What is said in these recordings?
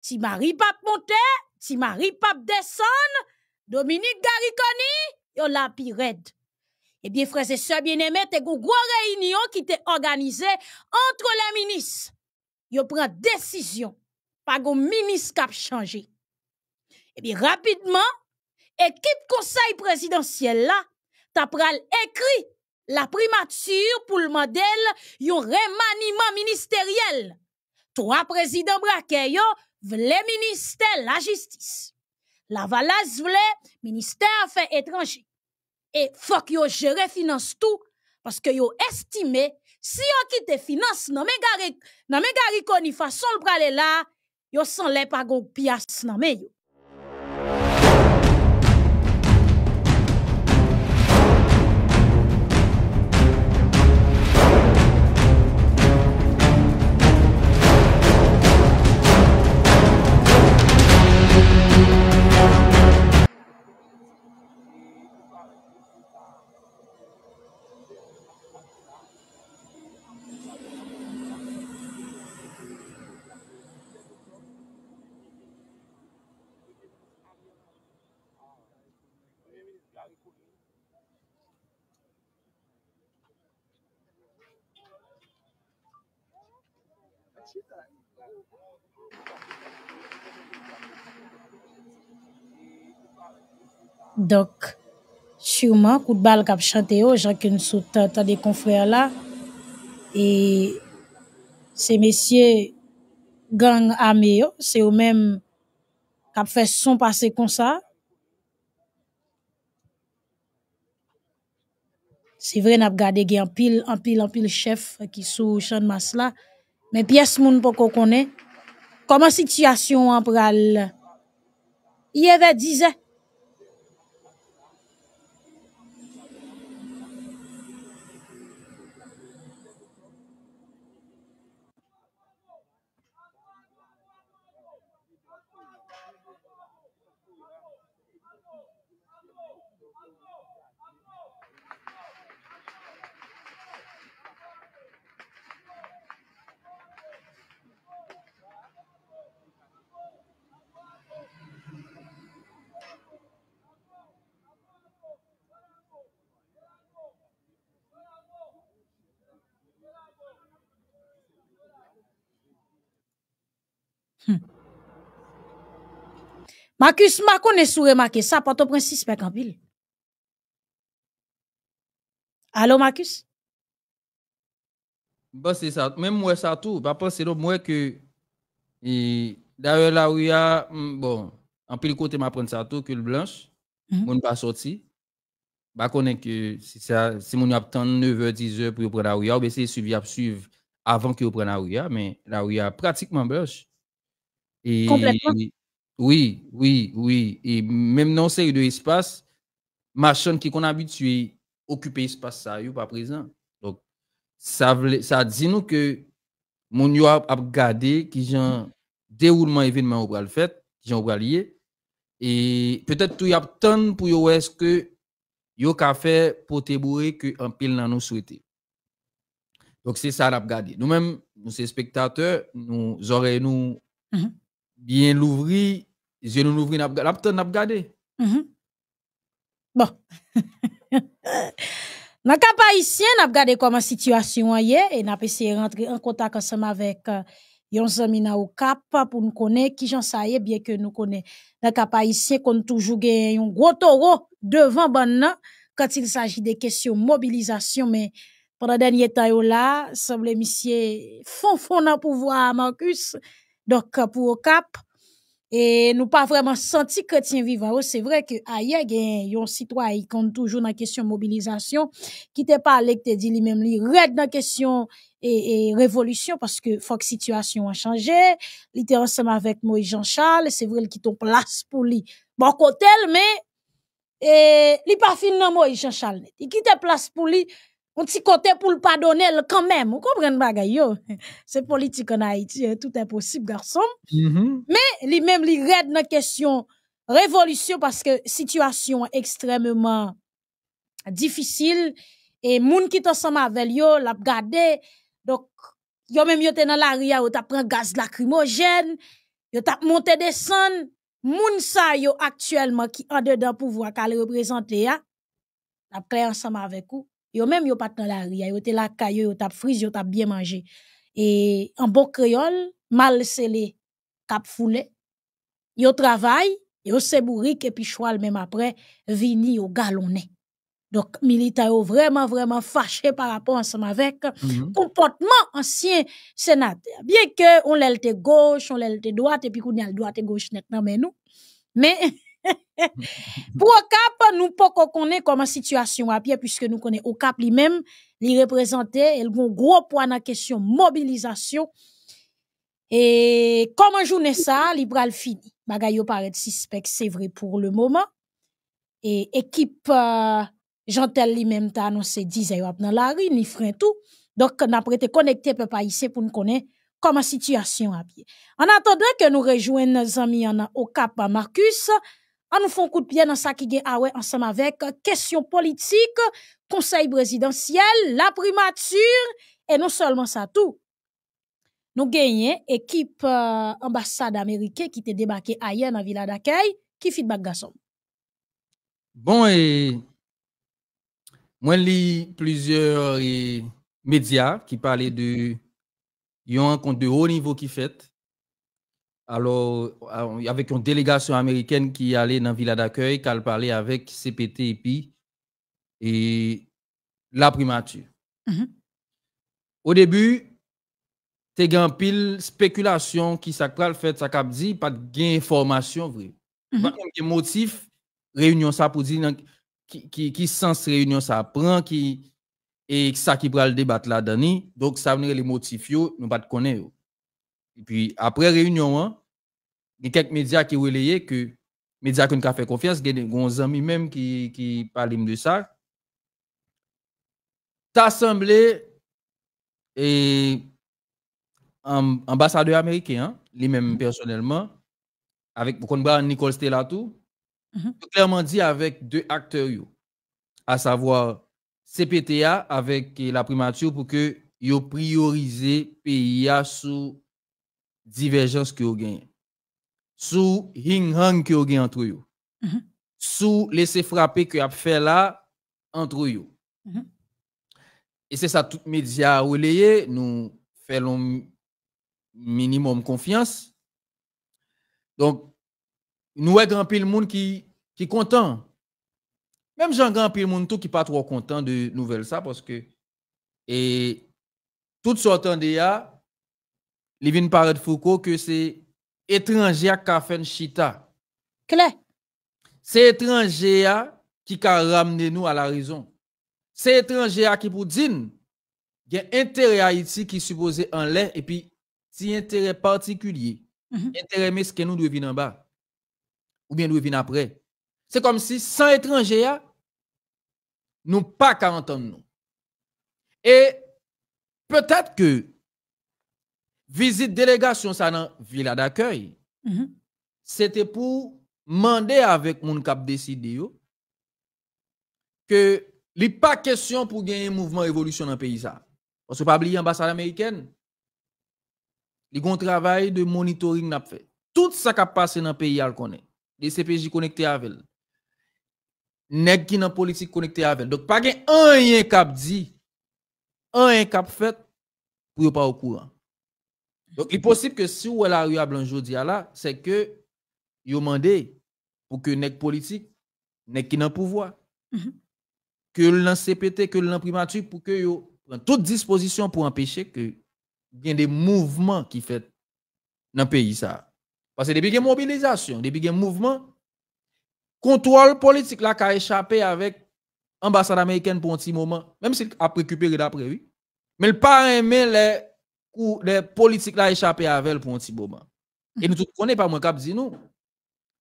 Si marie pap monte, si marie pap descend, Dominique Gariconi, yo la pi eh bien, frères sœurs bien- aimés te go réunion réunion qui te organisé entre les ministres. Yo pren décision. Pas go ministre kap changé. Eh rapidement, équipe équipe présidentiel la, ta pral écrit la primature pour le modèle. yon remaniement ministériel. Trois présidents brake vle ministère la justice, La valas vle ministère fait étranger et fok yo gérer finance tout, parce que yo estime, si yo quitte finance nan me gari, gari koni façon le prale la, yo sans le pa go nan me yo. Dok, sureman, kout bal kap chante yo, oh, jankoun sou tante kon frè la, e, se mesye, gang ame yo, se ou men, kap fè son pase kon sa, se vre nap gade gen, anpil, anpil, anpil, chef, ki sou chan mas la, men piyes moun poko konen, koman sityasyon anpral, yeve dizè, Marcus m'a est sous remarqué ça, porte prince suspect en pile. Allô, Marcus? Bah, c'est ça. Même moi, ça tout. Bah, c'est le moi que, d'ailleurs, là où il y a, hmm, bon, en pile côté, m'apprendre ça tout, que le blanche, Je hmm. ne mon pas sorti. Bah, connaît que, si ça, si mon attend 9h, 10h pour prendre la ouïa, ou bien c'est suivi à suivre avant que vous prenne la ouïa, mais la a pratiquement blanche. Et, Complètement. Oui, oui, oui. Et même dans ces de espace, machin qui qu'on habitué occuper l'espace ça, pas présent. Donc ça ça dit nous que mon yo a regardé qui genre déroulement événement au le fait, qui genre lié et peut-être tout y a tant pour yo est-ce que yo ka fait pour te que en pile dans nous souhaiter. Donc c'est ça l'a regardé. Nous-mêmes, nous, sommes spectateurs, nous aurions nous mhm. bien l'ouvrir je nous ouvre, n'a gardé. Bon. Dans le cas haïtien, n'a gardé comment situation est et n'a essayé de rentrer en contact ensemble avec yon euh, zami cap pour nous connaître qui j'en saye bien que nous connaît. Dans le haïtien, qu'on toujours gagne un gros taureau devant ban quand il s'agit des questions mobilisation, mais pendant dernier temps là, semble monsieur fond fond dans pouvoir Marcus. Donc pour au cap, et nous pas vraiment senti chrétien vivant oh, c'est vrai que ailleurs il y a un citoyen qui compte toujours dans question mobilisation qui pas parlé que t'es dit lui-même lui red dans question et, révolution parce que faut situation a changé il était ensemble avec Moïse Jean-Charles c'est vrai qu'il un place pour lui bon côté mais et il pas fini dans Moïse Jean-Charles il quitte place pour lui on petit côté pour le pardonner quand même. Vous comprenez bagay yo? C'est politique en Haïti, hein. tout est possible garçon. Mm-hmm. Mais lui-même lui raide dans question révolution parce que situation extrêmement difficile et moun qui ensemble avec yo l'a gardé. Donc yo même yo dans la ria yo t'a prend gaz lacrymogène, yo t'a monté descend moun sa yo actuellement qui en dedans pouvoir qu'elle représenter a. L'a clair ensemble avec vous Yo même yo pas dans la ria, yo te la caillou, yo tap frise, yo tap bien mangé. Et en bon créole, mal scellé, cap foulé. Yo travaille, yo se bourrique et puis choual même après vini au galonné. Donc, militaires vraiment, vraiment fâchés par rapport ensemble avec mhm. comportement ancien sénateur. Bien que on l'elte gauche, on l'a droite, et puis qu'on a le droite et gauche maintenant, mais nous. Mais, pour au cap, nous pas connaît comment situation à pied puisque nous connaissons au cap lui-même, il représentait, il un gros point dans question mobilisation. Et comment journée ça, il le fini. Bagay paraît suspect, c'est vrai pour le moment. Et équipe euh, lui-même t'a annoncé 10 heures dans la rue, ni frein tout. Donc, a prêté connecté peuple ici pour nous connaître comment situation à pied. En attendant que nous rejoignions nos amis en, au Cap Marcus, on fait un coup de pied dans ça qui gagne ah ensemble avec euh, question politique, conseil présidentiel, la primature et non seulement ça tout. Nous gagnons équipe euh, ambassade américaine qui était débarqué ailleurs dans Villa d'accueil, qui feedback garçon. Bon et moi plusieurs médias qui parlaient de un compte de haut niveau qui fait alors, euh, avec une délégation américaine qui allait dans la ville d'accueil, qui a parlé avec CPT et puis la primature. Mhm. Au début, c'est grand pile spéculation qui sa le fait ça cap dit pas de information vrai. Mm -hmm. Pas motif réunion ça pour dire qui, qui, qui sens réunion ça prend qui et ça qui le débat là dedans. Donc ça venir les motifs ne nous pas Et puis après réunion hein, il y a quelques médias qui relayaient que médias qui ont fait confiance, il y amis même qui, parlent de ça. T'as semblé et ambassadeur américain, hein, lui-même mm-hmm. personnellement, avec Nicole Stella, mm-hmm. tout clairement dit avec deux acteurs, à savoir CPTA avec la primature pour que yo prioriser pays sous divergence que vous gagnez sous hing hang que vous entre vous. Sous laisser frapper que a fait là entre vous. Et c'est ça tout média relayé, nous faisons minimum confiance. Donc nous avons grand pile monde qui qui content. Même j'en grand pile monde tout qui pas trop content de nouvelles ça parce que et tout sortant de là, il de Foucault que c'est étranger qui fait chita. C'est étranger qui a ramené nous à la raison. C'est étranger qui pour dire il y a intérêt qui supposé en l'air et puis si intérêt particulier, mhm. intérêt mais ce que nous devons venir en bas ou bien nous venir après. C'est comme si sans étranger nous pas qu'à entendre nous. Et peut-être que Visite délégation ça dans villa d'accueil. Mm-hmm. C'était pour demander avec mon cap décidé que il n'est pas question pour gagner un mouvement révolution dans le pays ça. Parce que pas oublier l'ambassade américaine. Il y travail de monitoring n'a fait. Tout ça qui a passé dans le pays, le connaît. Les CPJ connectés avec elle. Nèg qui dans politique connecté avec elle. Donc pas un cap dit, un cap fait pour pas au courant. Donc, il est possible que si vous la un un de là c'est que vous ont pour que les politique, les qui le pouvoir, mhm. que un CPT, que un primature, pour que vous toute disposition pour empêcher que y ait des mouvements qui fait dans le pays. Ça. Parce que depuis qu'il y a mobilisation, depuis qu'il y a mouvement, contrôle politique là qui a échappé avec l'ambassade américaine pour un petit moment, même s'il a récupéré d'après, lui, Mais le pas aimé les où les politiques la échappé à pour pour petit boban. Et nous, E nou tout moins cap. à nous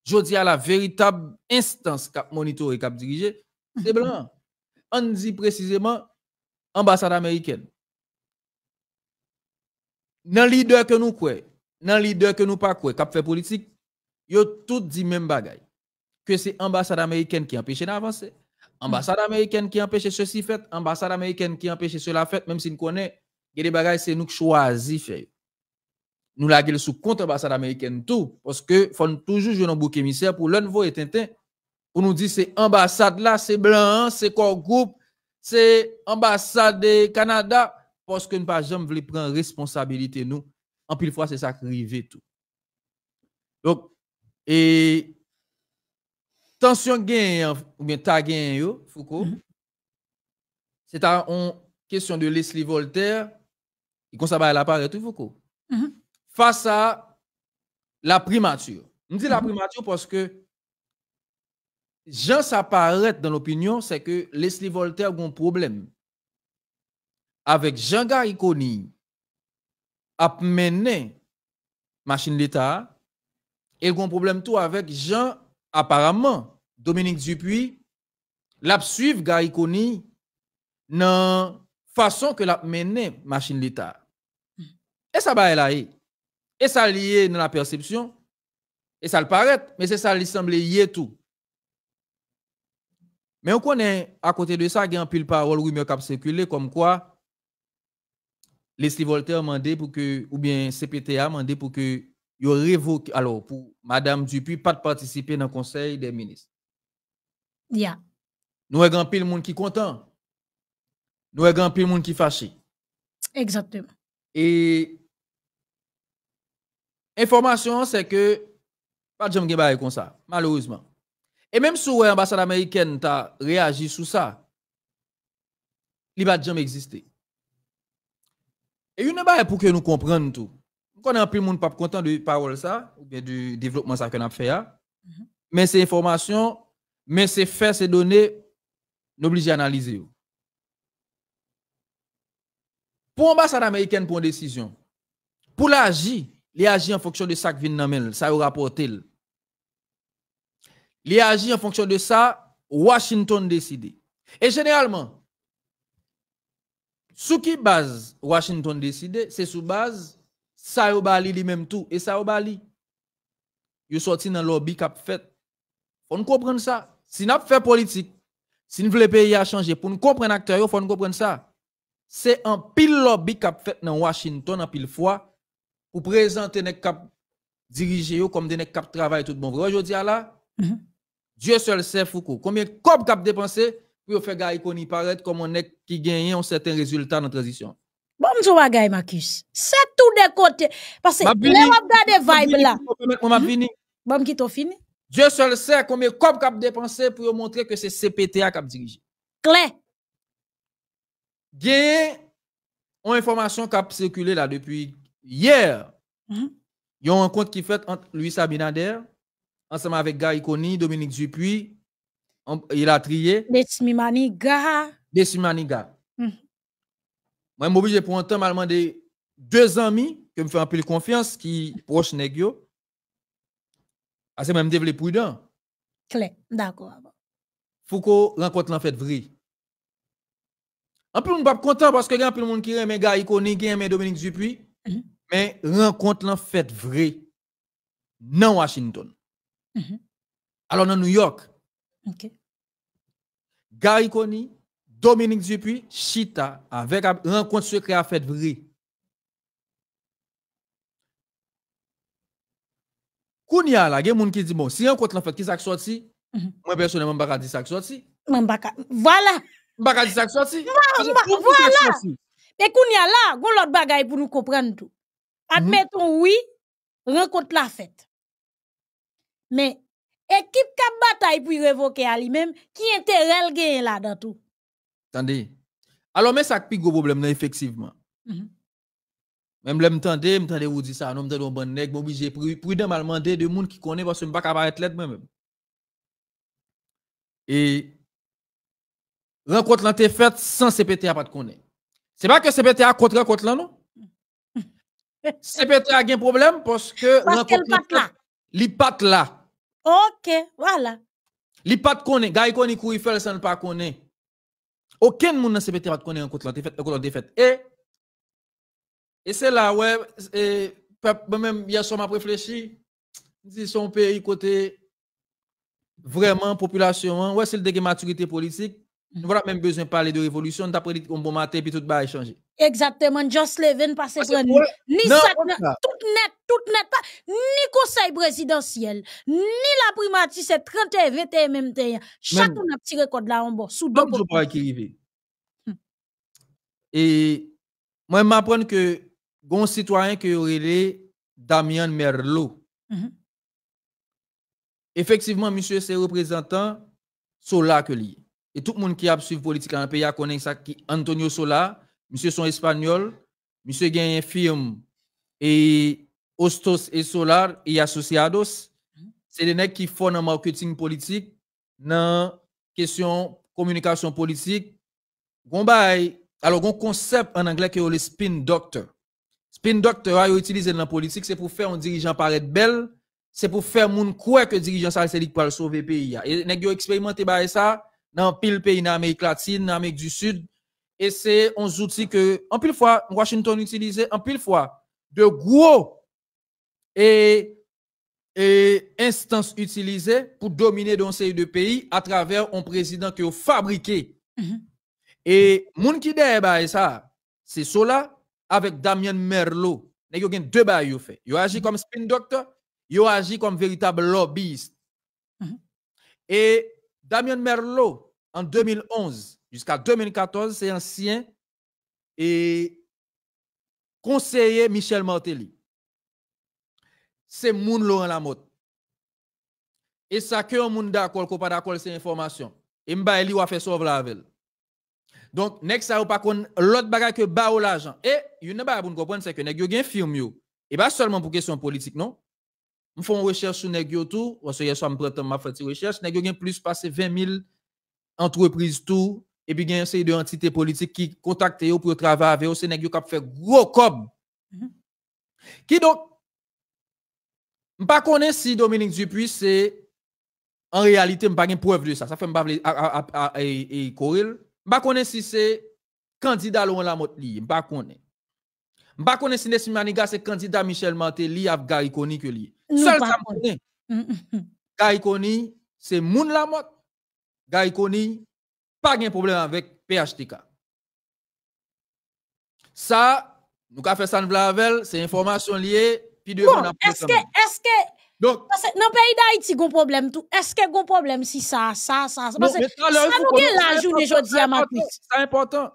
jodi la véritable instance cap monitor et cap dirigée, c'est mhm. blanc. On dit précisément, ambassade américaine. Dans leader que nous croyons, dans leader que nous pas croyons, cap fait politique, yo tout dit même bagaille. Que c'est ambassade américaine qui empêche d'avancer. Mhm. Ambassade américaine qui empêche ceci fait, ambassade américaine qui empêche cela fait, même si nous connaît et les c'est nous qui choisissons Nous l'avons sous compte l'ambassade américaine tout, parce que faut toujours jouer dans bouc émissaire pour nouveau Tintin, On nous dire c'est ambassade là, c'est blanc, c'est corps groupe, c'est ambassade du Canada, parce que nous ne jamais pas prendre responsabilité nous. En plus, fois, c'est ça qui arrive tout. Donc, et tension ou bien ta Foucault, mm-hmm. c'est une question de Leslie Voltaire il commence la tout beaucoup. Mm-hmm. Face à la primature. Je dis la mm-hmm. primature parce que Jean s'apparaît dans l'opinion, c'est que Leslie Voltaire a un problème avec Jean Gariconi a mené machine d'État et un problème tout avec Jean, apparemment, Dominique Dupuis, l'a suivi Gariconi dans façon que l'a mené machine l'État. Mm. Et ça, va là, et ça lié dans la perception, et ça le paraît, mais c'est ça, lui semble lié tout. Mais on connaît, à côté de ça, il y a un pile parole, rumeur qui a circulé, comme quoi, Leslie Voltaire ont demandé pour que, ou bien CPTA a demandé pour que, yo révoque, alors, pour Madame Dupuis, pas de participer dans le Conseil des ministres. Yeah. Nous avons un pile monde qui est content nous avons un peu de monde qui fâché. Exactement. Et information, c'est que pas de gens comme ça, malheureusement. Et même si l'ambassade américaine a réagi sur ça, il monde qui existé. Et ne bail pour que nous comprenions tout. Nous, on un peu de monde pas content de parole ça, ou bien du développement mhm. ça nous a fait, mais ces informations, mais ces faits, ces données, nous obligés à analyser. Pour l'ambassade américaine une décision, pour l'agir, il agit en fonction de ça qui vient dans ça rapporte. Il agit en fonction de ça, Washington décide. Et généralement, sous qui base Washington décide, c'est sous base ça bali lui-même tout et ça bali. Yo sorti dans lobby cap fait. Faut comprendre ça. Si n'a fait politique, si nous voulons pays à changer pour nous comprendre acteur, faut nous comprendre ça c'est un pile lobby qui a fait dans Washington en pile fois pour présenter les cap dirigeants comme des cap travail tout bon. Aujourd'hui là, Dieu seul sait Foucault. Combien de cop cap dépensé pour faire qu'on paraître comme on est qui gagne un certain résultat dans la transition. Bon mzou ma Marcus. C'est tout des côtés parce que les ont des vibes là. Mhm. Bon qui fini. Dieu seul sait combien de cop cap dépensé pour montrer que c'est CPTA qui a dirigé. Claire a une information qui a circulé depuis hier. Il mhm. y a une rencontre qui fait entre Louis Abinader, ensemble avec Gary Dominique Dupuis, il a trié. Desmimaniga. Ga. Mhm. Moi, je suis pour un temps, je deux amis qui me font un peu de confiance, qui proche Negio. Ah, c'est même développé prudent. Clé, d'accord. Foucault rencontre l'en fait vrai. En plus, on pas content parce que il y a un peu de monde qui aime gars iconique, qui aime Dominique Dupuis. Mm-hmm. Mais rencontre l'en fait vrai dans Washington. Mm-hmm. Alors dans New York. OK. Gary Dominique Dupuis, Chita avec rencontre secret a fait vrai. Kounia a un monde qui dit bon, si rencontre l'en fait qui s'est sorti, mm-hmm. moi personnellement, je ne pas dire ça sorti. Voilà. Bagay sak sorti. Voilà. Mais qu'on y a là, lot l'autre bagage pour nous comprendre tout. Mhm. Admettons oui, rencontre la fête. Mais équipe qui a bataille pour révoquer à lui-même qui intérêt la gagner là dans tout. Attendez. Alors mais ça qui gros problème Mm effectivement. Mhm. Même l'aime tendez, me tendez vous dit ça, non me tendez un bon nèg, obligé prudent mal demander de monde qui connaît parce que me pas capable être même. Et rencontre l'an faite sans CPTA pas de connaître. C'est pas que CPTA contre rencontre là non. CPTA a un problème parce que rencontre... qu'elle là. OK, voilà. L'IPAT pas connaît, gars connaît qui fait sans pas connaît. Aucun monde dans CPTA pas connaît rencontre en faite, Et et c'est là ouais et même bien sûr, m'a réfléchi si son pays côté vraiment population hein. ouais c'est le de maturité politique nous mm. voilà même besoin de parler de révolution, d'après un bon matin, puis tout va changer. Exactement, Just leven passe prendre ni tout net, tout net, pas, ni conseil présidentiel, ni la primatie, c'est et 21, même 21. Chacun a tiré record là en bas, sous deux qui hmm. Et moi, je m'apprends que, bon citoyen que aurait Damien Merlot. Mhm. Effectivement, monsieur, c'est représentant, sont là que lié. Et tout le monde qui a suivi politique en pays a connaît ça qui Antonio Sola, monsieur son espagnol, monsieur gagne une firme et Ostos et Solar et Associados. C'est les mecs qui font un marketing politique, dans question communication politique. alors un concept en anglais qui est le spin doctor. Spin doctor a utilisé dans la politique, c'est pour faire un dirigeant paraître belle, c'est pour faire monde croire que dirigeant ça c'est sauver le pays. Et nèg yo expérimenté bah, ça dans pile pays en Amérique latine, en Amérique du Sud. Et c'est un outil que, en pile fois, Washington utilisait, en pile fois, de gros et, et instances utilisées pour dominer dans ces deux pays à travers un président mm-hmm. qui a fabriqué. Bah, et qui derrière ça, c'est cela avec Damien Merlot. Il y a deux bails fait. Il mm-hmm. comme spin doctor, il agi comme véritable lobbyiste. Mm-hmm. Et Damien Merlot, en 2011 jusqu'à 2014, c'est ancien et conseiller Michel Martelly. C'est en l'a Lamotte. Et ça que on monde d'accord, qu'on pas d'accord, c'est information. Et mba ou a fait sauve avec. Donc, nek ça pas l'autre bagage que ba l'argent. Et, une ne pour nous comprendre, c'est que vous yo un firme Et pas seulement pour question politique, non? Je fais une recherche sur Negio tout, parce que hier soir, m'a fait une recherche. Negio a plus passé 20 000 entreprises tout, et puis il y a une série d'entités politiques qui contactent pour travailler avec eux. C'est Negio qui a fait gros cob. Qui mhm. donc, je ne connais pas si Dominique Dupuis, c'est en réalité, je ne pas une preuve de ça. Ça fait et je ne connais pas si c'est candidat Laurent Lamotte Je ne connais pas. Je ne connais pas si c'est c'est c'est candidat Michel Mantelli, Gary Koni que li. Seul ça m'a dit. Gaïkoni, c'est Moun Lamot. Gaïkoni, pas de problème avec PHTK. Ça, nous avons fait ça en Vlavel, c'est information liée. Puis de est-ce que, est donc, dans le pays d'Haïti, il y a un problème tout. Est-ce qu'il y un problème si ça, ça, ça, ça? Parce que ça nous gagne la journée, jodi à Marcus. C'est important.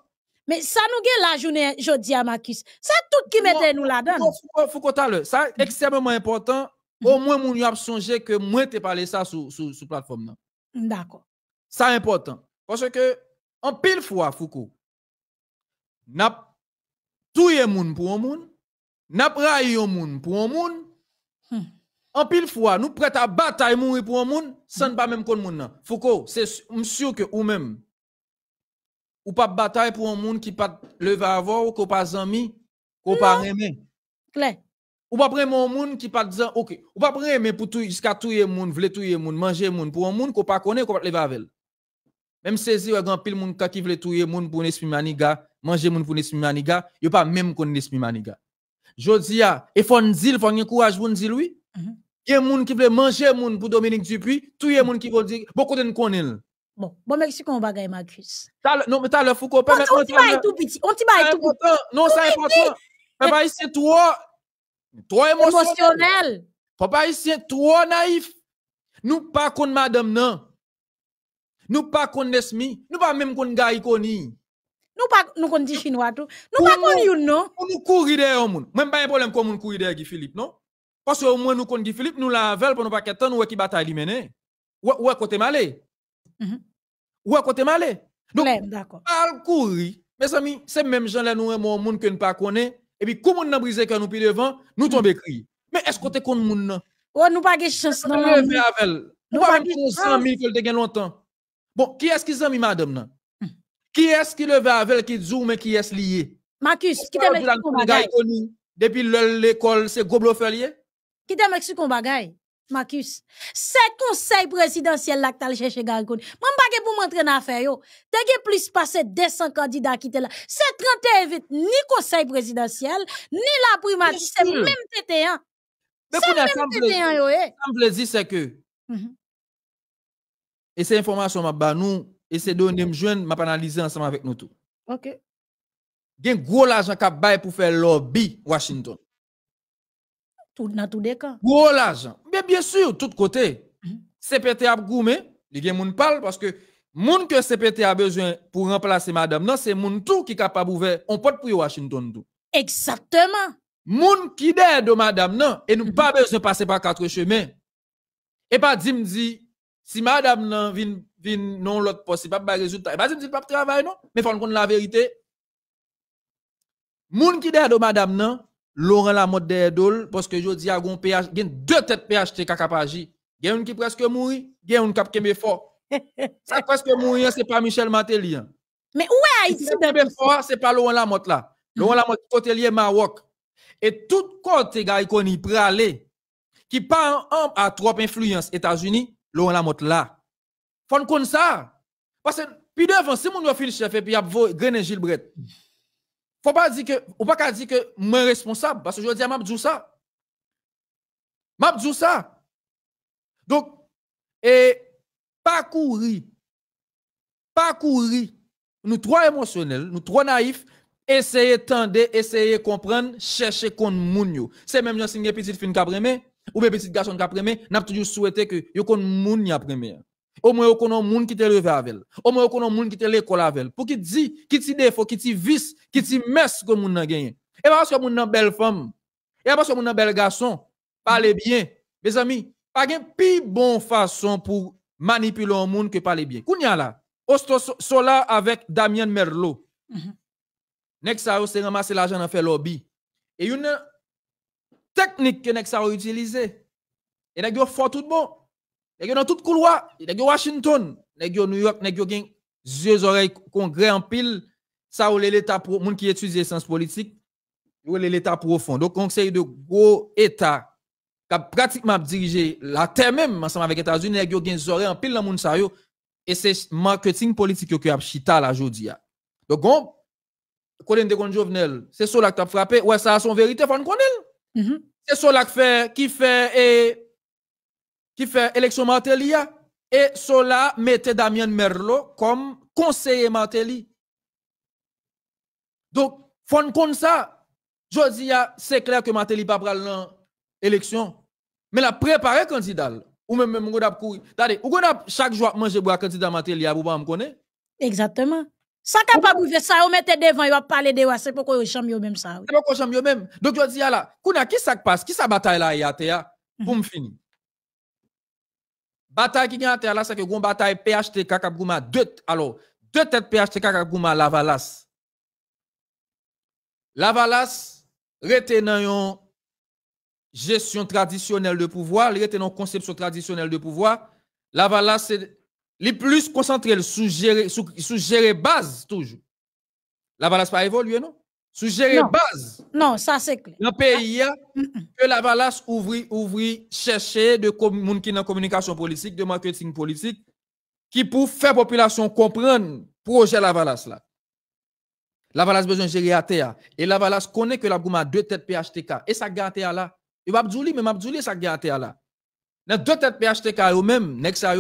Mais ça nous gagne la journée, jodi à Marcus. C'est tout qui mettait nous là-dedans. Foucault, Foucault, ça, extrêmement important. Au mhm. moins, moun yo songé que ke mwen te pale ça sur sou, sur platform D'accord. Ça important. Parce que, en pile fois, Foucault, n'a touye moun pour un moun, n'a raillé monde pour un monde en pile fois, nous prêts à bataille moun pour un monde sans pas même kon moun nan. Foucault, c'est sûr que ou même, ou pas bataille pour un monde qui pas levé avant, ou ko pas ami, ko pas aimé. Claire. Ou pas prendre mon monde qui pas disant OK, ou pas prendre mais pour tout jusqu'à tout le monde, vle tout le monde, manger monde pour un monde qu'on pas connaît, qu'on pas lever avec. Même saisi un grand pile monde qui veut tout le monde pour l'esprit maniga, manger monde pour l'esprit maniga, il pas même qu'on l'esprit maniga. Jodi a, et faut dire, faut un courage pour dire oui. Mhm. Il y a monde qui veut manger monde pour Dominique Dupuis, tout le monde qui veut dire beaucoup de connaît. Bon, bon merci qu'on bagaille Marcus. Non, mais t'as le fou qu'on peut On t'y tout petit, on t'y tout petit. Non, ça est important. Papa, ici toi Trop émotionnel. Papa ici, trop naïf. Nous pas qu'on madame non. Nous pas qu'on esmi. Nous pas même qu'on gars koni. Nous pas nous qu'on dit chinois tout. Nous pas qu'on you non. Nous courir derrière moun. Même pas un problème comme nous courir derrière Philippe non. Parce que au moins nous qu'on dit Philippe nous la veille pour nous pas qu'attendre nous qui bataille li mener. Ou à côté malé. Mhm. Ou à côté malé. Donc, d'accord. Al courir. Mes amis, c'est même gens là nous un monde que nous pas connaît et puis comment a brisé quand nous puis devant, nous hmm. tomber cri. Mais est-ce qu'on te compte moun nan? Oh, nous pas de chance non. Nous pas de 100 000 que te longtemps. Bon, qui est-ce qui s'en mis madame nan? Hmm. Qui est-ce qui veut avec qui dit mais qui est lié? Marcus, qui t'a mis Depuis l'école, c'est gros Qui t'a mis bagay? Marcus, c'est conseil présidentiel là que t'as cherché Gargoun. Même pas que pour montrer dans affaire plus passé 200 candidats qui étaient là. C'est 31 vite ni conseil présidentiel, ni la primature, c'est même tt C'est même TT1 je eh. c'est que mhm. et ces informations m'a nous et ces données m'a analyser ensemble avec nous tous. OK. un gros l'argent qui pour faire lobby Washington. Tout dans tout les cas. Gros l'argent mais bien sûr, tout côté, mhm. CPT a goumé, il y a moun parle parce que moun que CPT a besoin pour remplacer madame, non, c'est moun tout qui est capable d'ouvrir on porte pour Washington tout. Exactement. Moun qui de madame, non, et nous mhm. pas besoin de passer par quatre chemins. Et pas dit me si madame non vient non l'autre poste, pas pas résultat. Et pas dit pas de travail non, mais faut qu'on la vérité. Moun qui de madame, non, Laurent Lamotte de Edol, parce que je dis à gon PH, deux têtes PHT Kakapagi. Il y a une qui presque mourit, il y a une qui a kembe fort. Ça presque mourir, c'est pas Michel Matéli. Hein. Mais où est Haïti c'est pas Laurent Lamotte là. Laurent Lamotte côté Maroc. Et tout côté gars qu'on pralé qui pas en à trop influence États-Unis, Laurent Lamotte là. Faut qu'on ça. Parce que puis devant si mon le chef et puis y a gilles Gilbret faut pas dire que, ou pas dire que moi responsable, parce que je dis à Mabdou ça. Mabdou ça. Donc, et pas courir, pas courir. Nous trois émotionnels, nous trois naïfs, essayez tendre, essayez comprendre, chercher qu'on moun C'est même yon signe qui fin kapreme, ou bien petit garçon kapreme, n'a toujours souhaité que yo kon moun ya première. Au moins, on connaît moun qui te levé avec elle. Au moins, on moun qui te l'école avec Pour qui dit, qui dit défaut, qui dit vice, qui dit mess que moun n'a gagné. Et parce que moun une belle femme, et parce que moun un belle garçon, parlez bien. Mes amis, pas une plus bonne façon pour manipuler un monde que parler bien. Kounya là, Osto Sola avec Damien Merlo. Mm -hmm. Nek se l'argent en fait lobby. Et une technique que nek utilise. yo utilisé. Et nek yo fort tout bon. a yo dans tout couloir, Il a yo Washington, a yo New York, a yo gen yeux oreilles congrès en pile ça, ou l'État, pour monde qui étudie essence politique, ou l'État profond. Donc, conseil de gros État qui a pratiquement dirigé la terre même, ensemble avec les États-Unis, et qui a en pile dans monde ça, et c'est marketing politique qui a chita la aujourd'hui. Donc, on connaît de Jovenel, c'est ça qui a frappé, ouais, ça a son vérité, faut connaître. Mm-hmm. C'est ça qui fait, qui fait, et, qui fait élection Martelly, et cela mettait Damien Merlo comme conseiller Martelly. Donc, fon compte ça, je c'est clair que Matéli pas pral nan élection, mais la préparer candidat ou même même on courir. Attendez, ou a chaque jour manger bois candidat Matéli a vous pas me connaître. Exactement. Ça capable pas ça, on mettez devant, on parler de c'est pourquoi on yo même ça. C'est pourquoi même. Donc je a là, kouna qui ça passe, qui ça bataille là y mhm. pour me finir. Bataille qui vient à terre là, c'est que gon bataille PHT Kakabouma, deux alors deux têtes PHT Kakabouma, Lavalas. Lavalas valas gestion traditionnelle de pouvoir, retenant conception traditionnelle de pouvoir. Lavalas les plus concentré sur gérer sous, géré base toujours. Lavalas pas évolué non? Sous gérer non. base. Non, ça c'est clair. Le pays que Lavalas ouvri ouvri chercher de moun communication politique, de marketing politique qui pour faire population comprendre projet Lavalas là. Lavalas besoin de gérer à terre. Et Lavalas connaît que la gouma deux têtes PHTK. Et ça gagne à là. Et vous mais dit, ça gagne à là. Dans deux têtes PHTK, eux même, vous ça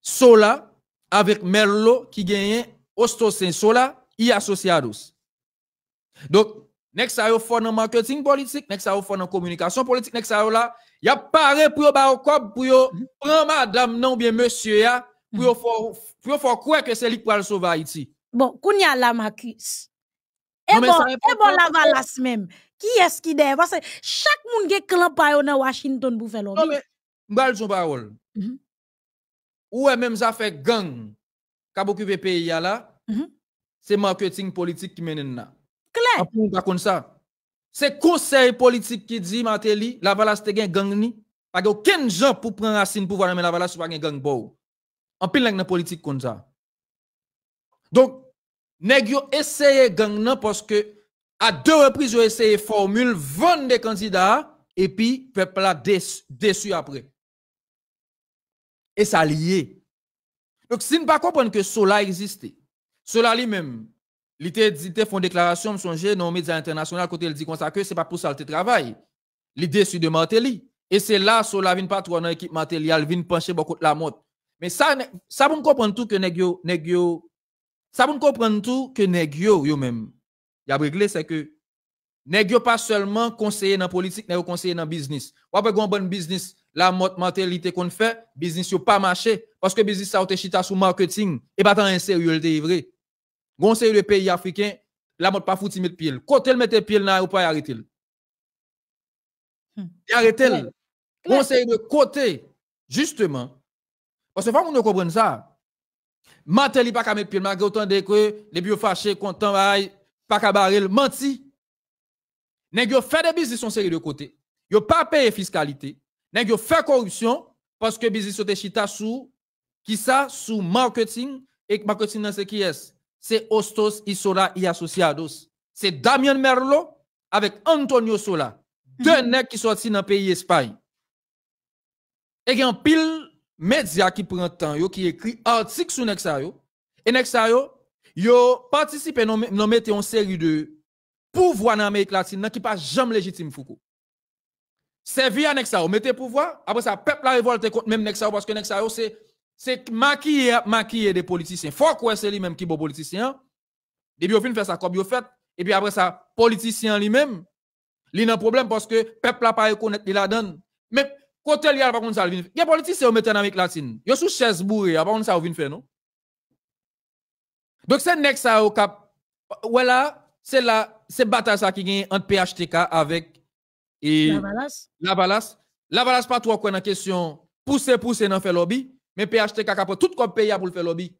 Sola avec Merlo qui gagne Ostosin Sola, y associados. Donc, nex ça yo fort marketing politique, next ça yo fort communication politique, next ça là, y a pour ba pour prendre madame non bien monsieur pour pour que c'est lui qui Bon, kounya la makis. Et bon, et bon la valas même. Qui est-ce qui est Parce que chaque monde qui klan pa yon na Washington pour faire l'on. Non, mais, je parole. Mhm. Ou même e ça fait gang kap occupe c'est marketing politique qui mène là. Claire. Apou C'est conseil politique qui dit, Mateli, la valas te gen gang ni. n'y a aucun genre pour prendre racine pouvoir vwa la valas ou pa gen gang bo. En y a politique comme ça. Donc, Nèg yo essayé gang parce que à deux reprises yo essayé formule vendre des candidats et puis peuple a déçu après. Et ça lié. Donc si ne pas comprendre que cela existe. Cela lui-même il était font déclaration songer dans les médias internationaux côté il dit comme ça que c'est pas pour ça travail. l'idée déçu de Martelly et c'est là cela vient pas trop dans l'équipe Martelly, elle vient pencher beaucoup de la mode. Mais ça ça vous comprendre tout que nèg ça vous comprendre tout que nèg yo même. Il a réglé c'est que nèg pas seulement conseiller dans politique, mais conseiller dans business. Ou après gon bon business, la mode mentalité qu'on fait, business yo pas marché parce que business ça te chita sous marketing et pas tant sérieux délivré. vrai. le pays africain, la mode pas fouti mettre pile. Côté le mette pied là ou pas arrêter. Hmm. Arrêter. l. le côté justement parce que faut comprenez ça matin li ka mettre pied malgré autant de que les bio fâchés content aïe, pas ka barrer menti nèg yo fait des business son série de côté yo pas payé fiscalité nèg yo fait corruption parce que business yo chita sous qui ça sous marketing et marketing c'est qui est c'est Ostos Isola y Associados c'est Damien Merlo avec Antonio Sola deux mm qui sont qui sortent dans pays Espagne et en pile médias qui prend temps, yo, qui écrit article sur Nexayo. Et Nexayo, yo participe non, non une série de pouvoir dans Amérique latine qui pas jamais légitime Foucault. Servi à Nexayo, mettez pouvoir, après ça, peuple la révolté contre même Nexayo parce que Nexayo c'est c'est maquiller des politiciens. Faut que c'est lui-même qui bon politicien. Depuis fin faire ça comme il fait et puis après ça politicien lui-même, il a un problème parce que peuple n'a pas reconnaître la donne. Mais Côté li a pas comme ça Y a ou mete en Amérique latine. Yo sous chaise bourré, a pas comme ça ou vinn faire non. Donc c'est next ça au cap. Voilà, c'est là, c'est bataille ça qui gagne entre PHTK avec et La Balasse. La Balasse pas trop quoi dans question pousser pousser dans faire lobby, mais PHTK capable tout comme pays pour le faire lobby.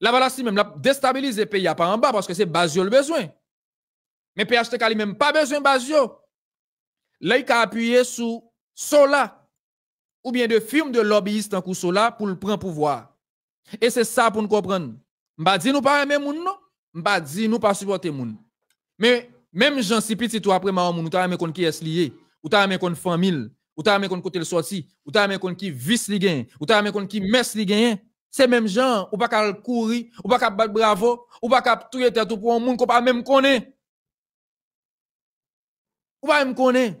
La Balasse même la déstabiliser pays pas en bas parce que c'est basio le besoin. Mais PHTK lui même pas besoin basio. Là il a appuyé sur Sola, ou bien de firme de lobbyiste en cours Sola pour le prendre pouvoir. Et c'est ça pour nous comprendre. M'a nous pas aimer moun non, m'a dit nous pas supporter moun. Mais même j'en si petit toi après m'a moun, ou ta aimer kon qui est lié, ou ta aimer kon famille, ou ta aimer kon côté le sorti, ou ta aimer kon qui vice li gagne, ou ta aimer kon qui mess li gagne. C'est même gens ou pas qu'à courir, ou pas qu'à battre bravo, ou pas qu'à tout tête pour un monde qu'on pas même connaît. Ou pas même connaît.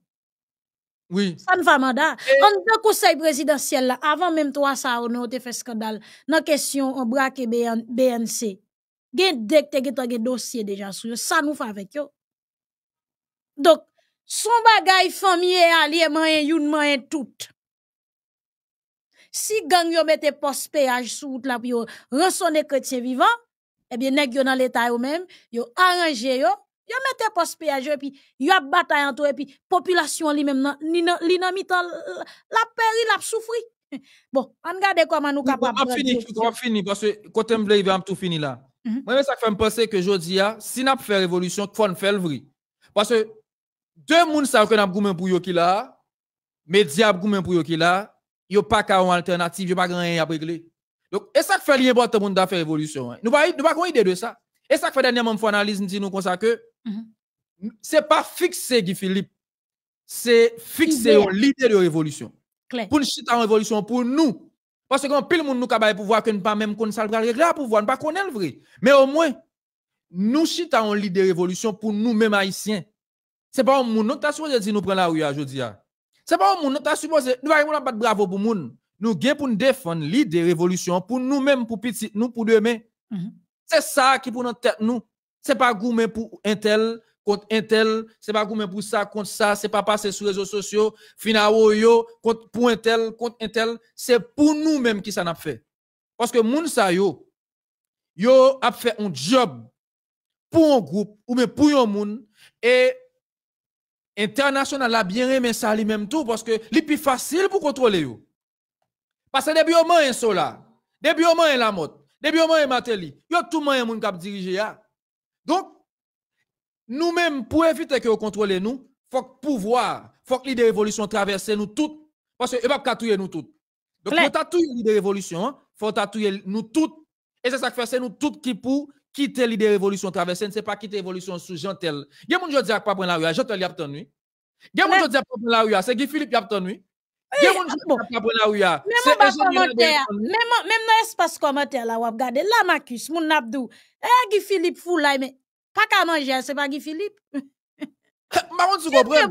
Oui. Ça ne va mandat. Et... En deux conseil présidentiel, là, avant même toi, ça, on a fait scandale. Dans question, on braque BNC. Gen dès que tu dossier déjà sur ça nous fait avec yo. Donc, son bagay famille allié moyen youn moyen tout. Si gang yo mette poste péage sur route là pour rançonner chrétien vivant, eh bien nèg yo dans l'état eux même, yo arrangé yo Yo mette poste péage, puis y a bataille entre, tout, et puis population li même li nan, la péri, la souffri. Bon, on regarde comment nous capable. On fini finir, on va finir, parce que côté bleu il va tout fini là. Mhm. Moi, ça fait me penser que je a, ah, si n'a fait révolution, faut fait le vrai. Parce que deux moun ça que n'a goumen pour yo qui là, média goumen pour yo qui là, yo pas ka une alternative, yo pas rien à régler. Donc, et ça fait l'important moun da faire révolution. Hein. Nous pas nous idée de ça. Et ça fait dernièrement une analyse nous dit nous comme ça que Mhm. c'est Ce n'est pas fixé Guy Philippe, c'est fixé l'idée de révolution. Pour nous en révolution, pour nous. Parce que pile monde nous pour pouvoir que nous pas même qu'on ça pas pouvoir, nous pas connaître le vrai. Mais au moins nous chita en l'idée de révolution pour nous mêmes haïtiens. C'est pas un monde qui supposé dire nous prenons la rue aujourd'hui. Hein, hein. C'est pas un monde qui supposé nous pas battre bravo pour nous Nous gain pour nous défendre l'idée de révolution pour nous mêmes pour petit nous pour demain. Mhm. C'est ça qui pour notre tête nous. C'est pas gourmet pour Intel contre Intel c'est pas gourmet pour ça contre ça, c'est pas passé sur les réseaux sociaux, finalement contre pour un contre Intel c'est pour nous même qui ça n'a fait. Parce que les gens, yo yo fait un job pour un groupe ou pour un monde et international a bien aimé ça lui-même tout parce que c'est plus facile pour contrôler yo. Parce que depuis au moment là, depuis au moins la mode, depuis au moins mateli, yo tout monde moun a diriger ah. Donc, nous-mêmes, pour éviter que vous contrôlez nous, il faut que pouvoir, faut que l'idée de révolution traverse nous toutes. Parce que ne pas tuer nous toutes. Donc, faut tatouer l'idée de révolution, il faut tatouer nous toutes. Et c'est ça que fait, c'est nous toutes qui pour quitter l'idée de révolution traverser, ne n'est pas quitter l'évolution sous gentil. Il y a des gens ne jodi ah, pas prendre la rue, j'entends ah, y a Il y a qui jodi ah, pas prendre la rue, c'est Guy Philippe y a même dans l'espace commentaire là, vous avez regardé là, mon Moun Nabdou. Eh, Guy Philippe, fou là, mais pas qu'à manger, hein, c'est pas Guy Philippe. Maman, tu comprends?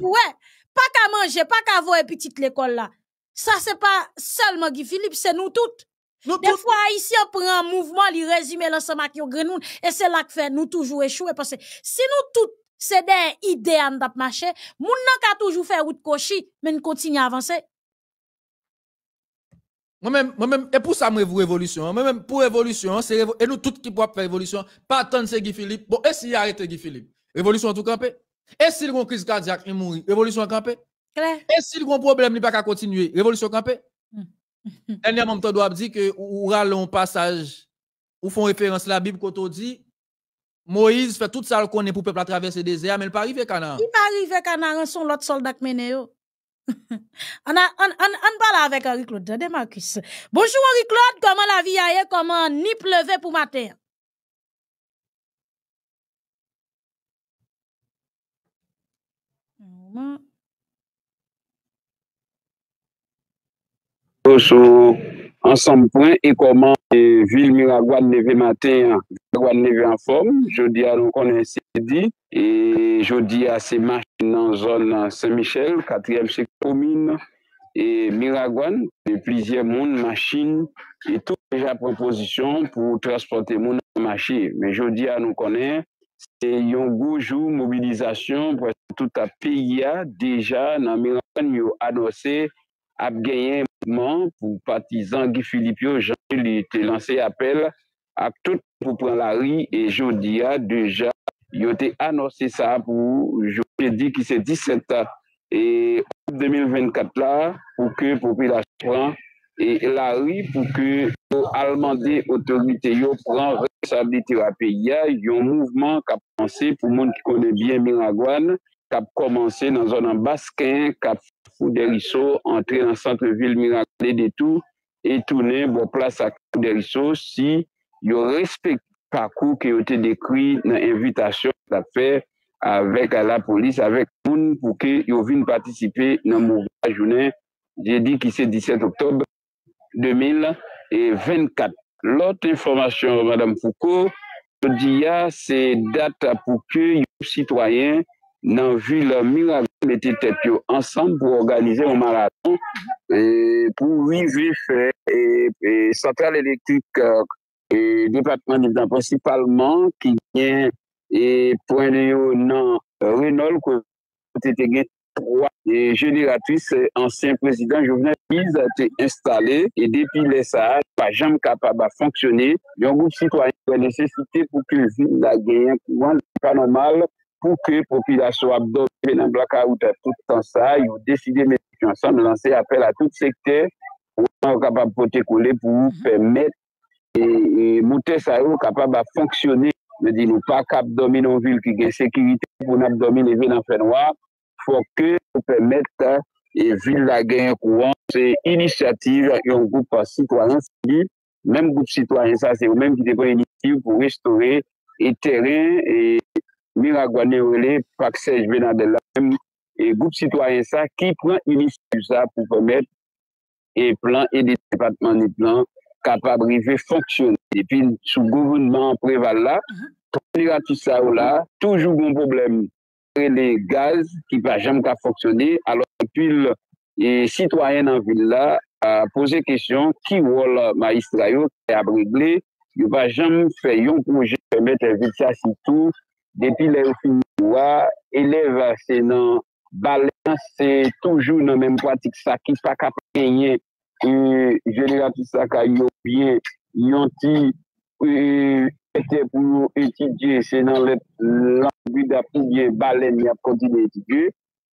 Pas qu'à manger, pas qu'à voir et petite l'école là. Ça, c'est pas seulement Guy Philippe, c'est nous toutes. Des fois, ici, on prend un mouvement, on résume l'ensemble de grenoune et c'est là que nous toujours échouons, parce que si nous toutes, c'est des idées à nous mon n'a pas toujours fait ou de cocher, mais nous continuons à avancer. Moi-même, moi-même, et pour ça, moi, vous révolution. Hein. Moi-même, pour révolution, hein, c'est et nous tous qui pouvons faire révolution, pas attendre c'est Guy Philippe. Bon, et s'il arrête Guy Philippe, révolution tout campé. Et s'il y a une crise cardiaque, il mourit, révolution campé. Et s'il y a un problème, il pas continuer, révolution campé. Dernièrement, on doit dire que ou un passage, ou font référence à la Bible quand on dit Moïse fait tout ça qu'on est pour peuple à traverser le désert, mais il pas arrivé canard. Il pas arrivé canard, son l'autre soldat mené yo. An bala avèk Henri Claude Dè de ma kis Bonjou Henri Claude Koman la vi a ye Koman ni pleve pou matè Bonjou An san mpwen, ekoman, e, vil Miragwan ne ve maten, Miragwan ne ve anform, jodi anon konen se di, e jodi a se machin nan zon Saint-Michel, katriyem se komine, e Miragwan, de plizye moun machin, e tou deja proposisyon pou transporte moun an machin, men jodi anon konen, se yon goujou mobilizasyon pou etouta peyya, deja nan Miragwan yo anose, ap genyen moun pou patizan Guy Filippio, janye li te lanse apel ap tout pou pran la ri, e jodi ya deja yo te anose sa pou jodi di ki se diseta. E ou 2024 la pou ke pou pran e la ri pou ke pou alman de otorite yo pran re-sali terapie, ya yon moun moun ka pranse pou moun ki konen bien Miragouane, kap komanse nan zonan basken, kap Fouderiso, entre nan santre vil mirakade de tou, etoune bo plas ak Fouderiso, si yo respek pakou ki yo te dekwi nan invitation la fe avek a la polis, avek poune pouke yo vin patisipe nan mou vajounen, je di ki se 17 oktob, 2024. Lot informasyon, Madame Foucault, yo di ya se data pouke yo sitwayen nan vi la miraville mette tepyo ansan pou organize ou maraton e, pou rivif e central elektrik e, e, e depatman principalman ki gen e pwene yo nan renole kwen te te gen 3 geniratris anseyen prezident jou vnen piz a te instale e depi lesa pa jam kapab a fonksyone yon group si kwa yon prenesesite pou ke vin la gen yon kwan nan panomal pou ke popi la sou abdomen men an blaka ou te toutan sa, yon deside men yon san, nou lanse apel a tout sekte, ou kapab pote koule pou ou pemet, e, e moutes a ou kapab a fonksyoner, ne di nou pa kap domen ou vil ki gen sekirite pou nou ap domen e ven an fenwa, pou ke ou pemet e, vil la gen kouan, se inisiativ a yon goupa sitwajans, men goupa sitwajans, sa se ou men ki depo inisiativ pou restore etere e, Mira Gwane Oele, Pak Sej Benadella, et groupe citoyen sa, ki pran unisit du sa pou pou met e plan et de débatman ni plan kapabrivé fonksyon. Et puis, sou gouvernement prevale la, toujou bon probleme. Le gaz, ki pa jam ka fonksyoné, alors et citoyen an ville la a pose kèsyon, ki wol ma israyo, ki pa abriglé, ki pa jam fè yon projè pe met evit sa si touf, Depi le ou finwa, eleve se nan balen se toujou nan menm pou atik sa ki pa kapenye genera ti sa ka yon piye yon ti e, ete pou etidye se nan le langbi da pou yon balen yon ap konti de etidye.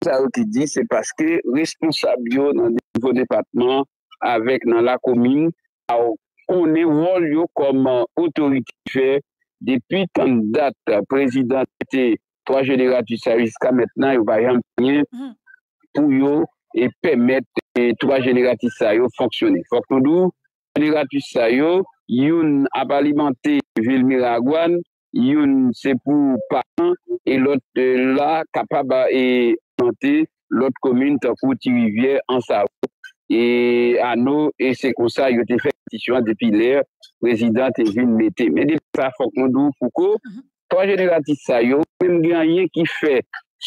Sa ou ki di se paske responsab yo nan niveau depatman avek nan la komin a ou kon evol yo koman otorite fey. Depi tan dat euh, prezident te Trois Génératis Sayo iska metnan yo bayan panyen mm-hmm. pou yo e pèmète Trois Génératis Sayo fonksyonè. Foknoudou, Trois Génératis Sayo yon apalimante vilmiragwan, yon sepou patan e lote la kapaba e apalimante lote komyne ta kouti vivye ansa apalimante. E anou, e se konsa, yo te fèk petisyon depi lè, prezident te vin metè. Meni sa, Fokmoudou, Foukou, kwa jenè la tit sa, yo kwen ganyen ki fè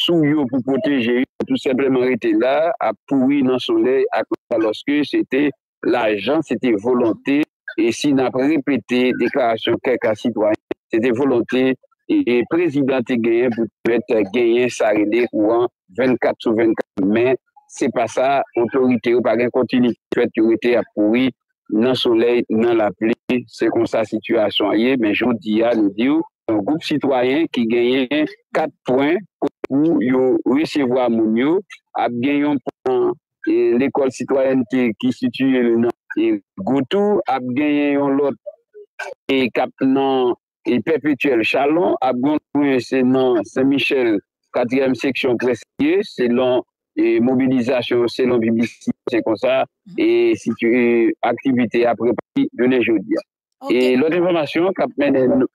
sou yo pou potejè, yo tout sepleman rete la, apoui nan sole, akonsa loske, se te l'ajan, se te volontè, e si nan prepetè deklarasyon kèk a sitwanyen, se te volontè, e prezident te ganyen, pou te ganyen sa rile kouan 24 sou 24 men, se pa sa, ontorite ou pa gen kontinit fète yorite ap pouri nan soley, nan la ple, se kon sa situasyon a ye, men joun diya nou diyo, nou goup sitwayen ki genyen kat poin kon pou yon resevo a moun yo, ap genyon ton l'ekol sitwayen te ki situyen nan e goutou, ap genyon lot e kap nan e perpetuel chalon, ap goun se nan Saint-Michel katrem seksyon kresye, se nan E mobilizasyon se non biblisi, se kon sa, e si tu e aktivite apre pati, dene joudi a. E lote informasyon, kap menen nou,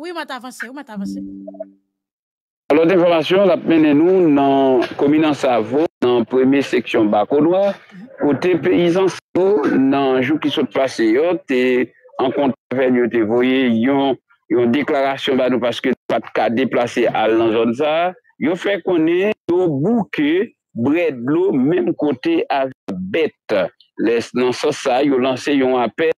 ou yon mat avanse? Lote informasyon, kap menen nou, nan kominans a vo, nan premi seksyon bakonwa, ou te peizans a vo, nan jou ki sot pase yo, te an kontraven yo, te voye yon deklarasyon ba nou, paske pat ka deplase al nan zon sa, yo fè konè yo bouke bre dlo mèm kote a bèt. Nansò sa, yo lansè yon apè,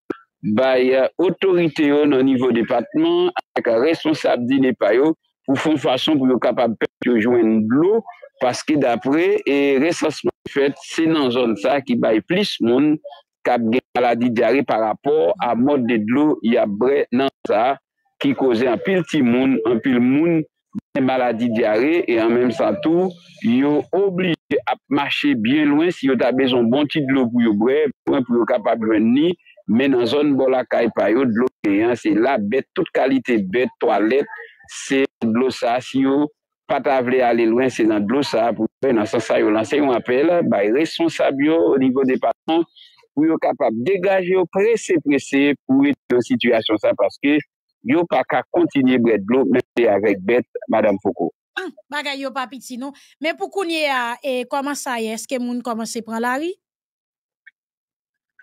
bay otorite yo nan nivou depatman, ak a resonsabdi ne payo, pou fon fason pou yo kapab pek yo jwen dlo, paske dapre, e resonsman fèt, se nan zon sa ki bay plis moun, kap gen aladi diare par apò, a mod de dlo, ya bre nan sa, ki koze an pil timoun, an pil moun, e maladi diare, e an menm sa tou, yo oblige ap mache bien loin, si yo tabezon bon ti dlo pou yo bre, pou yo kapab lwen ni, men an zon bolakay payo, dlo pe, se la bet, tout kalite bet, toalet, se blosa, si yo pata vle ale loin, se nan blosa, pou yo pe nan san sayo lan, se yo apel, bay resonsab yo, o nivou de patan, pou yo kapab degaje yo, presse presse, pou yo situasyon sa, paske, yo pa ka kontinye bret blo, men sey avet bet, Madame Foucault. Ah, bagay yo pa pitin nou, men poukounye a e, komansaye, eske moun komansey pran la ri?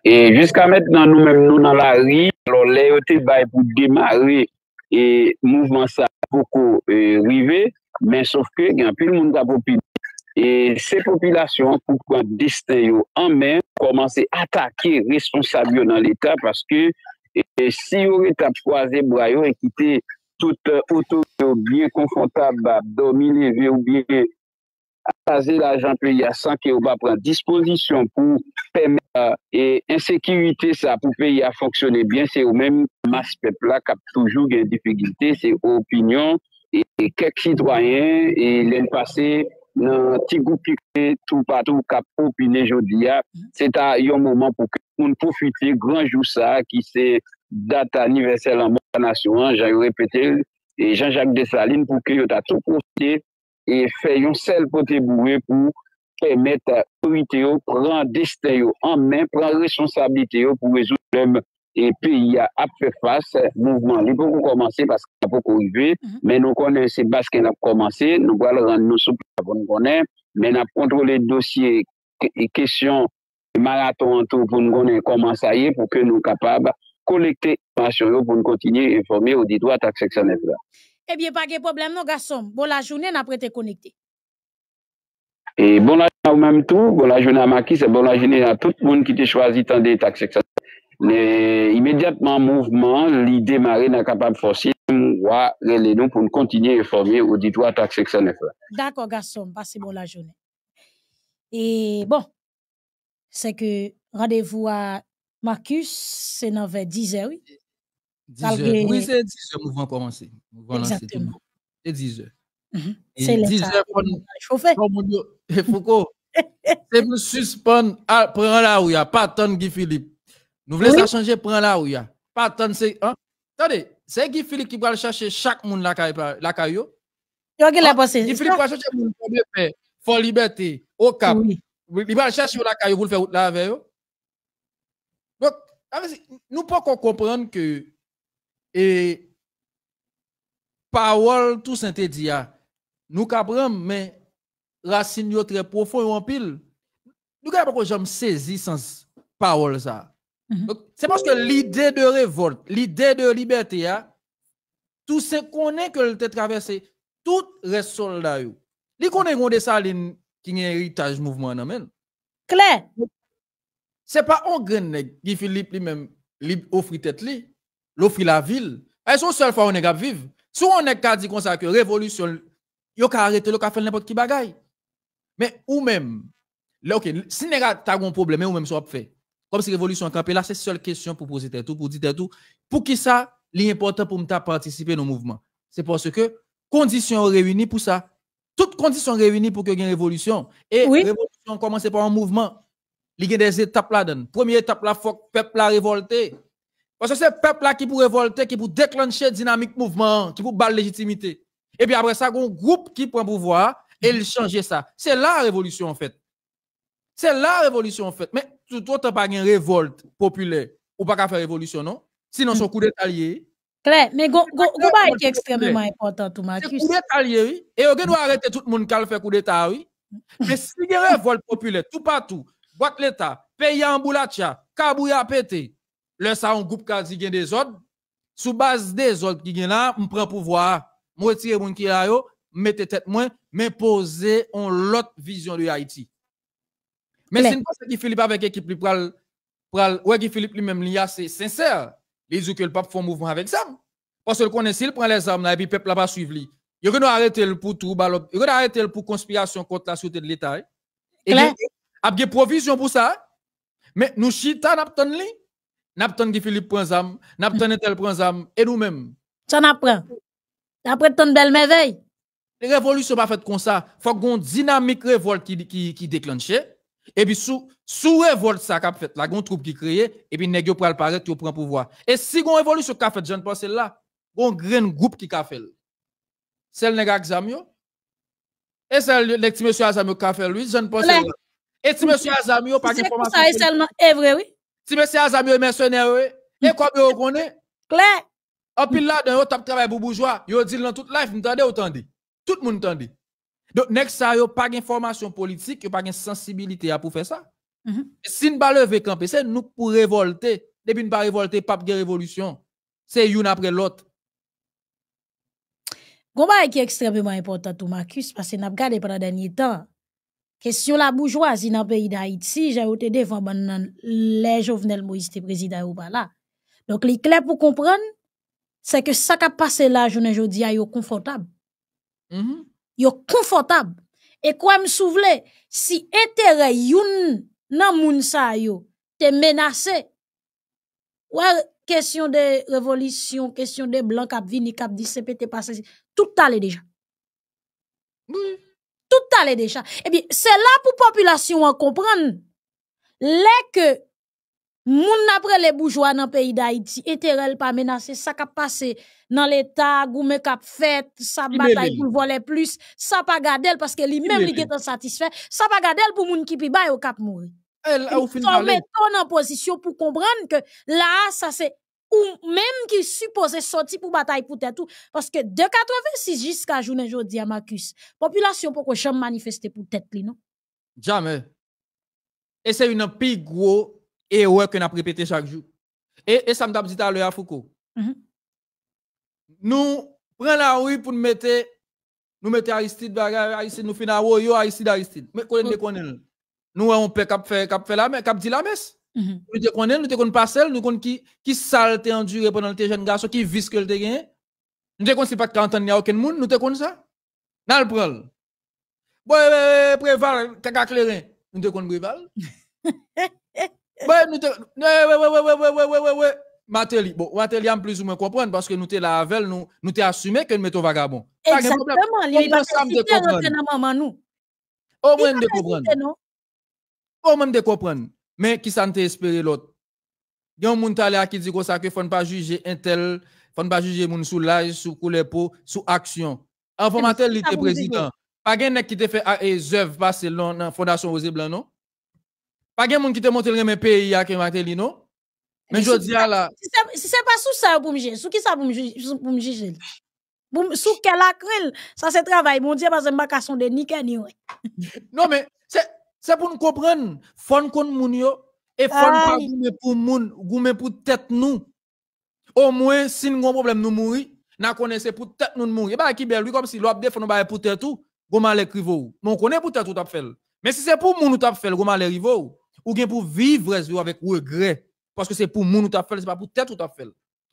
E, jiska met nan nou nan la ri, lor leyo te bay pou demare e, mouvman sa Foucault e, rive, men sofke, gen pi l moun ka popi. E, se popilasyon poukoun desten yo anmen, komansey atake responsabio nan l'Etat, paske Et si vous avez croisé Brayo et quitté toute auto bien confortable, dominé, levé ou bien aser l'argent pays à 100 qui va prendre disposition pour permettre euh, et insécurité ça pour pays à fonctionner bien c'est au même masse peuple là qui a toujours des difficultés c'est opinion et quelques citoyens et l'année passée nan ti goupik te tou patou kap pou pine jodi ya, mm-hmm. se ta yon mouman pou ke moun poufite granjou sa, ki se data aniversel an moun anasyon, jan yon repetel, e jan jak de salin pou ke yon ta tou poufite, e fe yon sel pou te bouwe pou ke mette kouite yo, pran destey yo an men, pran resonsabilite yo pou vezout lèm e pe y a apre fase mouvment li pou kou komanse paske pou kou y ve men nou konen se baske nan komanse nou wala nan nou souple men ap kontrole dosye e kesyon maraton an tou pou nou konen komanse a ye pou ke nou kapab kolekte informasyon yo pou nou kontinye informe ou ditwa tak seksyon evra e biye pa ge problem nou gasom bon la jounen apre te konekte e bon la jounen ou mem tou bon la jounen a maki se bon la jounen a tout moun ki te chwazi tan de tak seksyon evra Mais immédiatement mouvement, l'idée marée n'a capable de forcer moi, les nous pour continuer à informer auditoire taxe 69. D'accord, garçon, passez bon la journée. Et bon, c'est que rendez-vous à Marcus, c'est dans vers 10 h oui. Oui, c'est 10 h mouvement commencé. Exactement. C'est 10 h mhm. C'est 10 C'est 10 nous. Il faut me suspendre, ah, il la a pas attendre Guy Philippe. Nous voulons ça changer, prends là où il y a. Pas attendre, c'est. Attendez, c'est Guy Philippe qui va chercher chaque monde la caille. Yo, l'a Guy Philippe va chercher pour le Liberté, au Cap. Il va chercher la caille, vous le faire là avec Donc, nous ne pouvons pas comprendre que. Et. Parole, tout dit Nous comprenons, mais racine très profond en pile. Nous pas que j'aime saisir sans parole ça. Mhm. C'est parce que l'idée de révolte, l'idée de liberté, hein, tout ce qu'on est que le traversé, tout les soldats, qu'on connaît des salines qui ont héritage mouvement. Claire. Ce n'est pas un grand qui Philippe lui-même offre tête, lui, l'offre la ville. Elles sont seules fois on est vivre. Si on est dit comme ça que révolution, yo ka arrêter, yo faire n'importe qui bagaille. Mais ou même, là, ok, si nèg a un problème, ou même soit fait. Comme si révolution campée là, c'est seule question pour poser tout, pour dire tout. Pour qui ça, l'important pour me participer au mouvement? C'est parce que conditions réunies pour ça. Toutes conditions réunies pour que y ait une révolution. Et oui. révolution commence par un mouvement. Il y a des étapes là-dedans. Première étape là, faut peuple a révolté. Parce que c'est le peuple là qui pour révolter, qui pour déclencher dynamique mouvement, qui pour balle légitimité. Et puis après ça, un groupe qui prend pouvoir et il change ça. C'est la révolution en fait. C'est la révolution en fait. Mais tout toi pas une révolte populaire ou pas faire révolution non sinon son mm. coup d'état lié clair mais go go est extrêmement important tout Marcus coup d'état et on doit mm. arrêter tout le monde qui fait coup d'état oui mm. mais si une révolte populaire tout partout boîte l'état pays en boulatcha kabouya pété le ça un groupe qui a des ordres sous base des ordres qui gagne là on prend pouvoir moi tire mon qui là yo mettez tête moins mais poser on l'autre vision de Haïti mais, mais... c'est parce que Philippe avec l'équipe, il pral, ouais, qui Philippe lui-même, il c'est sincère. Il dit que le pape fait un mouvement avec ça. Parce que connaît, s'il prend les armes, là, et puis le peuple là-bas suivre lui. Il va arrêter pour tout, bah, il va arrêter pour conspiration contre la sûreté de l'État. Hein. il a des provisions pour ça. Hein. Mais nous chita n'abton nous n'abton qui Philippe prend zam, n'abton Etel prend armes. et nous-mêmes. Ça n'apprend. Après de belle merveille. Les révolutions pas bah, faites comme ça. Faut qu'on dynamique révolte qui, qui, qui hein. Et puis, sous, sous révolte, ça qu'a fait, la grande troupe qui créée, et puis, nèg yo pral paraître, yo prend pouvoir. Et si gon révolution qu'a fait, ne pense là, gon grand groupe qui qu'a fait. C'est le nèg yo. Et c'est le petit monsieur Azamio qu'a fait lui, ne pense là. Et si monsieur Azamio, pas information. C'est ça, seulement vrai, oui. Si monsieur Azamio est mercenaire, oui. Et comme yo connaît. Clair. En pile là, dans yo tap travail pour bourgeois, yo dit dans toute life, m'tendez, ou tendez. Tout le monde tendez. Donc, nek sa yo pas d'information politique, yo pas de sensibilité à pour faire ça. Mhm. E si nous pas lever camper, c'est nous pour révolter. Depuis nous pas révolter, pas de révolution. C'est une après l'autre. E Combat est extrêmement important Marcus parce que n'a regardé pendant dernier temps. Question la bourgeoisie dans le pays d'Haïti, j'ai été devant les jeunes Moïse te président ou là. Donc les clés pour comprendre c'est que ça qui a passé là journée aujourd'hui est confortable. Mhm yo confortable et quoi me souvle, si intérêt youn nan moun sa yo te menacé ouais question de révolution question de blanc kap vini kap di se passé tout allait déjà tout allait déjà et eh bien c'est là pour population en comprendre les que Moun les le pays le pays d'Haïti, eterel pas Ça sa kap dans l'état, l'État, goume kap fait sa bataille pour voler plus, Ça pa parce que li même li getan satisfait, Ça pas gadel pour moun ki pi bay ou kap on met ton en pour pou que que la sa ou même ki suppose sortir pour bataille pour tout. Parce que de 86 jusqu'à journée jodi a Marcus, population pou population pour manifeste pour li, non? Jamais. Et c'est une pi et ouais qu'on a répété chaque jour. Et, et ça me dit à l'heure à Foucault. Mm-hmm. Nous prenons la rue pour nous mettre, nous mettre Aristide, baga, Aristide, nous finir yo Aristide, Aristide. Mais qu'on est qu'on Nous on peut cap faire cap faire la messe, cap dit la messe. Mm-hmm. Nous te connaissons, nous te connaissons pas celle, nous connaissons qui qui salte enduré pendant le jeune garçon qui vise que le gagné. Nous te connaissons pas quand on y a aucun monde, nous te connaissons ça. Nous le Bon, préval, caca clairin. Nous te connaissons préval. Ouais, nous te... ouais, ouais, ouais, ouais, ouais, ouais, ouais, ouais. Matéli, bon, Matéli plus ou moins comprendre parce que nous t'es là avec nous, nous t'es assumé que nous mettons vagabond. Exactement, il pas de rentrer dans nous. Au moins de comprendre. Au moins de comprendre. Mais qui s'en espéré l'autre? Il y a un monde qui dit que faut ne pas juger un tel, faut ne pas juger mon l'âge, sous couleur peau, sous action. Avant il était président. Pas de qui te fait œuvre passer dans la Fondation Rosé Blanc, non? Pas de monde qui te montre le même pays à Kemateli, non? Mais je dis à la. Si c'est pas sous ça pour me juger, sous qui ça pour me juger? Sous quel acryl? Ça c'est travail, mon Dieu, parce que je suis de ni ni Non, mais c'est pour nous comprendre. Fon kon moun yo, et fon pa goume pou moun, goumen pour tête nous. Au moins, si nous avons un problème, nous mourir, nous connaissons pour tête nous mourir. Et bah, qui belle, lui, comme si l'op de fon pour tête tout, gomme l'écrivo. l'écrivou. Nous connaissons pour tête tout, tap fèl. Mais si c'est pour moun, nous tap fait, gomme l'écrivo ou bien pour vivre avec regret. Parce que c'est pour moun ou t'a fait, c'est pas pour tête ou t'a fait.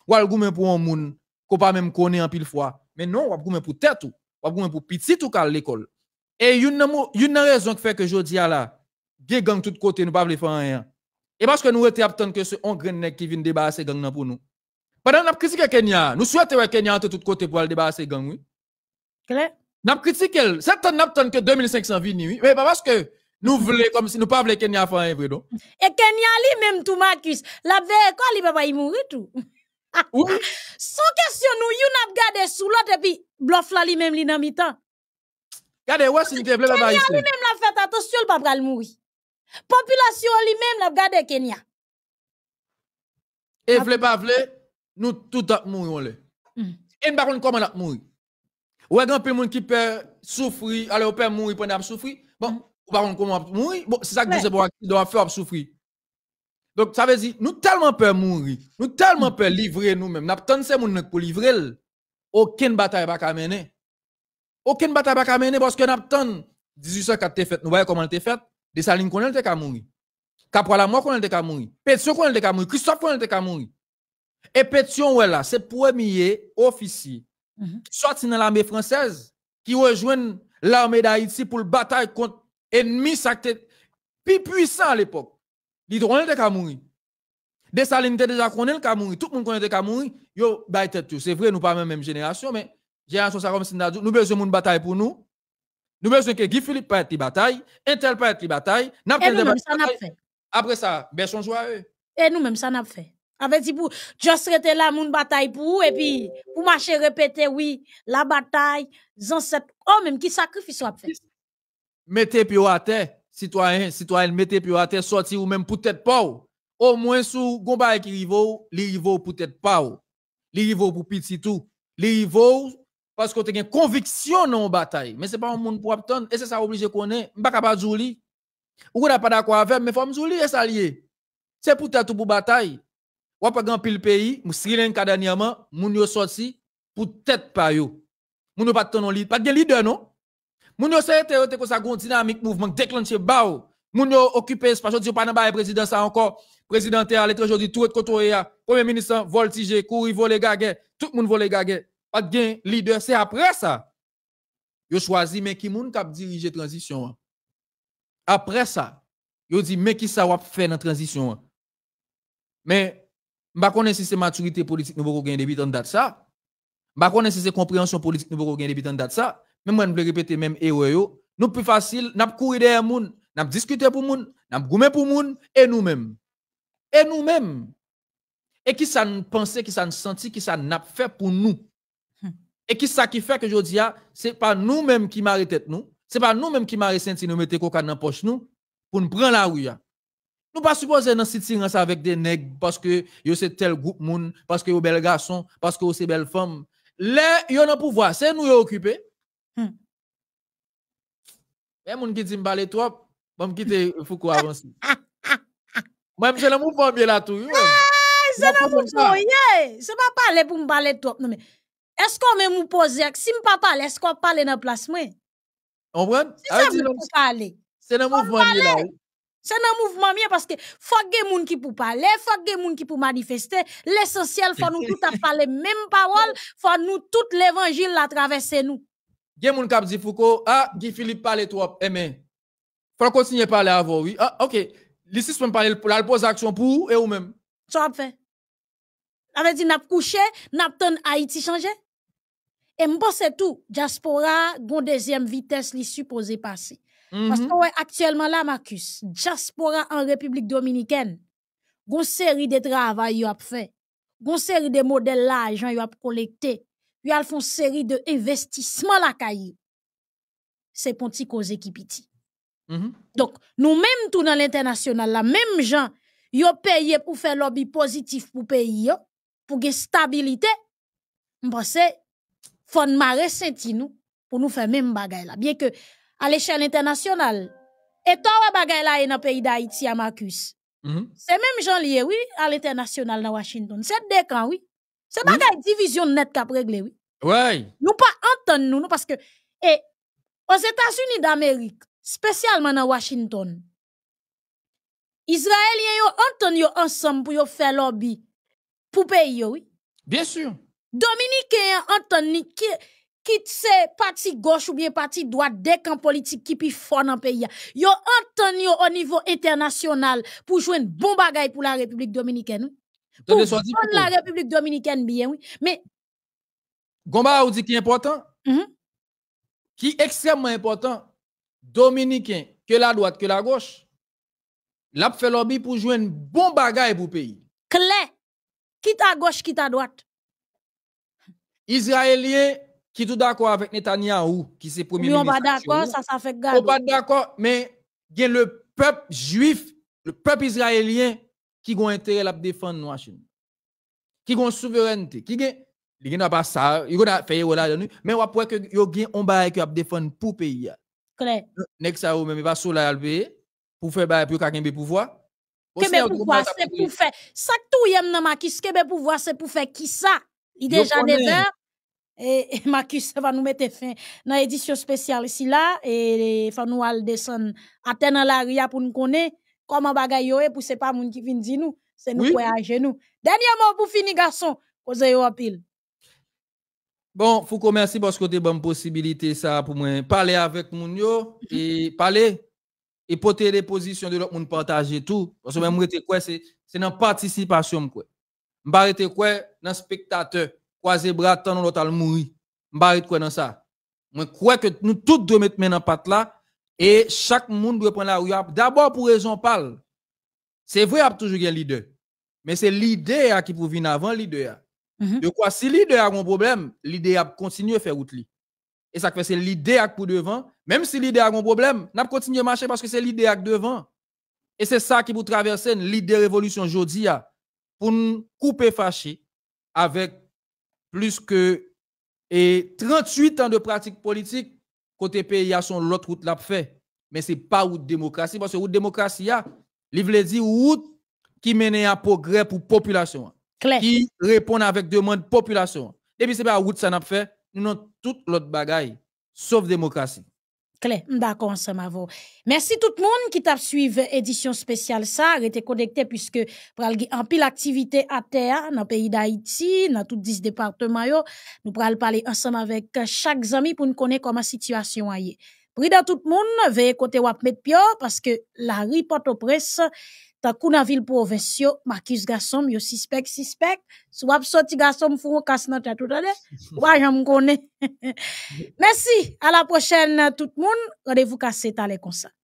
Ou al goumen pour un monde qu'on pas même connaît en pile fois. Mais non, ou goumen pour tête ou, ou pour petit ou à l'école. Et une, une raison qui fait que je dis à la, gen gang tout côté, nous pas voulons faire rien. Et parce que nous étions attendus que ce on grain qui vient débarrasser gang pour nous. Pendant que nous Kenya, nous souhaitons que Kenya entre tout côté pour débarrasser gang, oui. clair Nous critiquons, c'est nous attendons que 2500 vies, oui. Mais pas parce que nous voulons comme si nous pas voulons Kenya faire un vrai Et Kenya lui même tout Marcus, la veille quoi il papa il mourir tout. Sans question nous you n'a gardé sous l'autre et puis bluff là lui même lui dans mi-temps. Regardez ouais s'il te plaît papa ici. Kenya lui même la fait attention le papa le mourir. Population lui même l'a gardé Kenya. Et vle pas vle, nous tout a mourir on hmm. Et nous pas comment on a mourir. Ouais grand peu monde qui peut souffrir, alors peut mourir pendant souffrir. Bon. Hmm pas comment mourir. Bon, c'est ça que je fait doit faire souffrir. Donc ça veut dire nous tellement peur mourir, nous tellement mm. peur livrer nous-mêmes. N'a tant ne monde pour livrer. Aucune bataille va à mener. Aucune bataille va mener parce que n'a tant 1804 été fait. Nous voyons comment t'es fait. Des salines qu'on était qu'à mourir. Capra la mort qu'on était qu'à mourir. Pétion qu'on était qu'à mourir. Christophe qu'on était été mourir. Et Pétion voilà, là, c'est premier officier mm-hmm. sorti dans l'armée française qui rejoint l'armée d'Haïti pour le bataille contre ennemi ça était plus puissant à l'époque. L'hydrogène était mourir. Dessalines des déjà connait le mourir. Tout le monde connaît le Yo tête C'est vrai nous pas même même génération mais génération ça comme si nous besoin une bataille pour nous. Nous besoin que Guy Philippe parte une bataille, Intel parte une bataille, n'a pas fait. Après ça, ben, son joyeux. Et nous même ça n'a pas fait. Avec dit pour juste rester là une bataille pour et puis pour marcher répéter oui, la bataille, cette oh même qui sacrifice a fait mettez pio à terre, citoyen, citoyenne, mettez pio à terre, sorti ou même peut-être pas. Au moins, sous Gombaye qui rivaux, les rivaux peut-être pas. Les rivaux pour petit tout. Les rivaux, parce qu'on a une conviction dans la bataille. Mais ce n'est pas un monde pour attendre. Et c'est ça obligé qu'on est. Je ne suis pas capable Ou n'a pas d'accord avec, mais il faut me et ça lié. C'est être tout pour bataille. n'avez pas grand pile pays, Sri Lanka dernièrement, moun yo sorti pour être pas yo. Moun pas de ton pas de leader non. Moun yo sete yete te ko sa gon dynamique mouvement déclenché bao, ou. Moun yo occupé espace, pas nan ba président ça encore. Président à l'étranger tout côté ya. E Premier ministre voltige, kouri voler gage, tout moun voler gage. Pas de gain leader, c'est après ça. Yo choisi mais qui moun k'ap diriger transition. Après ça, yo dit mais qui ça va faire dans transition. Mais m'a connais si c'est maturité politique nous gain depuis tant date ça. M'a connais si c'est compréhension politique nous gain depuis tant date ça même moi, je veux répéter même erreur, eh nous plus facile, nous courir derrière moun, nous discuté pour moun, nous goumer pour nous et nous-mêmes. Et nous-mêmes. Et qui ça nous pense, qui ça nous sentit, qui ça nous fait pour nous. Hmm. Et qui ça qui fait que je dis, ah, c'est pas nous-mêmes qui tête nous, c'est pas nous-mêmes qui m'arrêtons si nous mettons coca dans la poche nous, pour nous prendre la rue. Ah. Nous pas supposés dans cette ça avec des nègres parce que yo c'est tel groupe moun, parce que yo belles garçon, parce que yo femmes belle femme. Les yo le pouvoir, c'est nous yo occupons Hmm. Mais mon qui dit me parler trop, bon quitter qu'on avancer. Moi je le mouvement bien là tout. Ah, c'est pas mon c'est pas parler pour me parler trop non mais est-ce qu'on même me poser si me pas parler est-ce qu'on parler dans place moi? On prend ah, parler. C'est dans mouvement bien là. C'est dans mouvement bien parce que faut que moun qui pour parler, faut que moun qui pour manifester. L'essentiel faut nous tout à parler même parole, faut nous tout l'évangile la traverser nous. Il y a quelqu'un dit Foucault, ah, Guy Philippe parle trop. Eh il faut continuer à parler avant, oui. Ah, ok. L'ici, je parle pour la pose action pour vous et ou même. Ça a fait. Ça dit, n'a pas couché, n'a pas Haïti changer. Et je tout, diaspora, gon deuxième vitesse, li supposée passer. Mhm. Parce que, actuellement là, Marcus, diaspora en République Dominicaine, une série de travail a fait. Une série de modèles l'argent gens a collecté puis a une série de investissement la caille. C'est pour t'y cause qui piti. Mm-hmm. Donc, nous même tout dans l'international, la même gens, ont payé pour faire lobby positif pour pays, pour gain stabilité. M'pense, fon mare senti nous, pour nous faire même bagay là. Bien que, à l'échelle internationale, et toi, bagay là, dans e le pays d'Haïti, à Marcus. C'est mm-hmm. même gens liés, oui, à l'international, dans Washington. C'est des camps, oui. Ce n'est pas une division nette qui a réglé, oui. Oui. Nous pas entendre nous, parce que, et, eh, aux États-Unis d'Amérique, spécialement dans Washington, Israéliens ont entendu ensemble pour faire lobby pour pays, oui. Bien sûr. Dominicains ont entendu qui qui c'est parti gauche ou bien parti droite des camps politiques qui puis fort dans le pays. Yo entendu au niveau international pour jouer un bon bagaille pour la République dominicaine. Pour la République dominicaine bien, oui. Mais. Gomba ou dit qui est important. Mhm. Qui est extrêmement important. Dominicain, que la droite, que la gauche. L'a fait lobby pour jouer un bon bagage pour le pays. Clé. Qui à gauche, qui ta droite. Israélien qui tout d'accord avec Netanyahu, qui c'est premier ministre. On pas d'accord, ça, ça fait gagner. On pas d'accord, mais le peuple juif, le peuple israélien qui ont intérêt à défendre nos Chine. Qui ont souveraineté, qui il n'a pas ça, il a fait là mais on pourrait que yo gain on bail que a défendre pour pays. Clair. Nek ça ou même pas sous la payer pour faire bail pour quelqu'un pouvoir. ce pouvoir c'est pour faire ça tout y yem nan Marcus kebe pouvoir c'est pour faire qui ça? Il déjà 9h et, et Marcus va nous mettre fin dans édition spéciale ici là et faut nous aller descendre à terre la ria pour nous connaître comment bagay yo, pour c'est pas moun qui vient nous nou, c'est nous qui à genou. Dernier mot pour finir, garçon, kose yo apil. Bon, Fouko, merci parce que une bonne possibilité ça pour moi. Parler avec mon yo, mhm. et parler, et porter les positions de l'autre moun partager tout. Parce que mhm. même quoi, c'est dans participation quoi. M'barrete quoi, dans spectateur, croiser bras, tant l'autre al mourir. M'barrete quoi dans ça. Moi, crois que nous tous deux dans maintenant pat là, et chaque monde doit prendre la rue. D'abord, pour raison parle. C'est vrai, qu'il y a toujours un leader. Mais c'est l'idée qui peut venir avant l'idée. Mm-hmm. De quoi, si leader a un problème, l'idée continue à faire route. Et ça fait c'est l'idée pour devant. Même si l'idée a un problème, n'a continuer à marcher parce que c'est l'idée devant. Et c'est ça qui vous traverser l'idée révolution aujourd'hui ah, pour nous couper fâché avec plus que et 38 ans de pratique politique côté pays, son l'autre route l'a fait. Mais ce n'est pas route démocratie, parce que route démocratie, il veut dire route qui mène à progrès pour la population. Qui répond avec demande population. Et puis, ce n'est pas route ça n'a fait. Nous avons toute l'autre bagaille, sauf démocratie. D'accord ensemble avant. Merci tout le monde qui t'a suivi édition spéciale ça, restez connecté puisque pral en pile activité à terre dans le pays d'Haïti, dans tous 10 départements Nous pral parler ensemble avec chaque ami pour nous connaître comment situation est. Pris dans tout le monde, veillez côté wap mettre pio parce que la ripote au presse dans la ville provinciale, Marcus Gasson, yo suspect, suspect. Si sorti Gasson, vous vous cassez dans la tête. Merci. À la prochaine, tout le monde. Rendez-vous cassé allez comme ça.